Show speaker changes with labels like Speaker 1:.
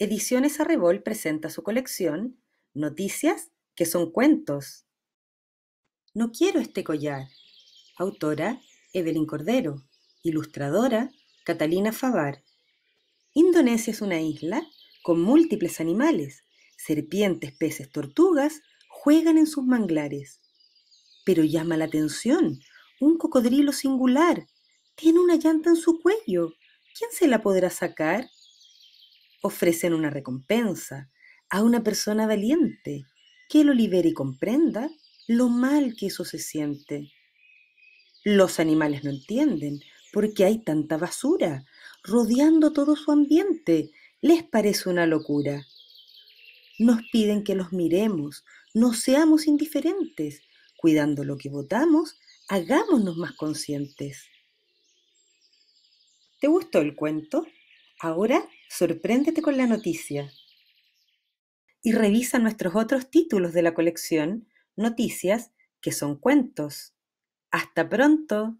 Speaker 1: Ediciones Arrebol presenta su colección Noticias que son cuentos. No quiero este collar. Autora Evelyn Cordero. Ilustradora Catalina Favar. Indonesia es una isla con múltiples animales. Serpientes, peces, tortugas juegan en sus manglares. Pero llama la atención un cocodrilo singular. Tiene una llanta en su cuello. ¿Quién se la podrá sacar? ofrecen una recompensa a una persona valiente que lo libere y comprenda lo mal que eso se siente. Los animales no entienden porque hay tanta basura rodeando todo su ambiente. Les parece una locura. Nos piden que los miremos, no seamos indiferentes. Cuidando lo que votamos, hagámonos más conscientes. ¿Te gustó el cuento? Ahora sorpréndete con la noticia. Y revisa nuestros otros títulos de la colección, Noticias, que son cuentos. ¡Hasta pronto!